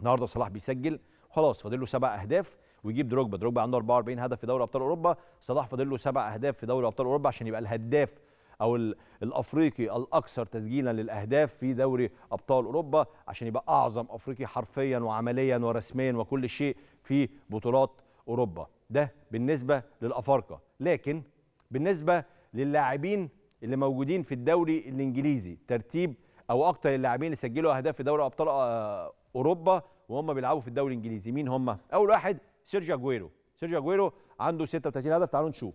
النهارده صلاح بيسجل خلاص فاضل له سبع اهداف ويجيب دروجبا دروجبا عنده 44 هدف في دوري ابطال اوروبا صلاح فاضل له سبع اهداف في دوري ابطال اوروبا عشان يبقى الهداف او الافريقي الاكثر تسجيلا للاهداف في دوري ابطال اوروبا عشان يبقى اعظم افريقي حرفيا وعمليا ورسميا وكل شيء في بطولات اوروبا ده بالنسبه للافارقه لكن بالنسبه للاعبين اللي موجودين في الدوري الانجليزي ترتيب او اكتر اللاعبين اللي سجلوا اهداف في دوري ابطال آه، اوروبا وهم بيلعبوا في الدوري الانجليزي مين هم اول واحد سيرجيو اجويرو سيرجيو اجويرو عنده 36 هدف تعالوا نشوف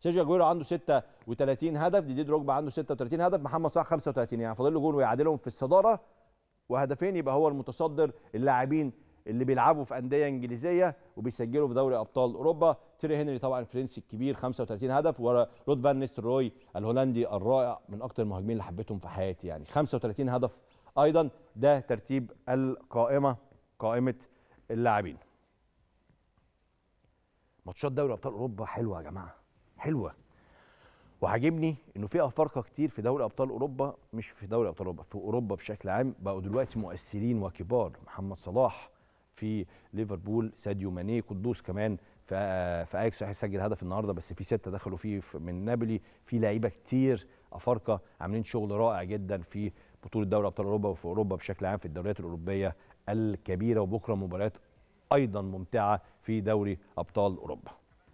سيرجيو اجويرو عنده 36 هدف ديدي دروجبا عنده 36 هدف محمد صلاح 35 يعني فاضل له جول ويعادلهم في الصداره وهدفين يبقى هو المتصدر اللاعبين اللي بيلعبوا في انديه انجليزيه وبيسجلوا في دوري ابطال اوروبا تيري هنري طبعا الفرنسي الكبير 35 هدف ورا رود فان نيستروي الهولندي الرائع من اكتر المهاجمين اللي حبيتهم في حياتي يعني 35 هدف ايضا ده ترتيب القائمه قائمه اللاعبين ماتشات دوري ابطال اوروبا حلوه يا جماعه حلوه وعاجبني انه في افارقه كتير في دوري ابطال اوروبا مش في دوري ابطال اوروبا في اوروبا بشكل عام بقوا دلوقتي مؤثرين وكبار محمد صلاح في ليفربول ساديو ماني قدوس كمان في في اياكس صحيح سجل هدف النهارده بس في سته دخلوا فيه من نابولي في لعيبه كتير افارقه عاملين شغل رائع جدا في بطوله دوري ابطال اوروبا وفي اوروبا بشكل عام في الدوريات الاوروبيه الكبيره وبكره مباريات ايضا ممتعه في دوري ابطال اوروبا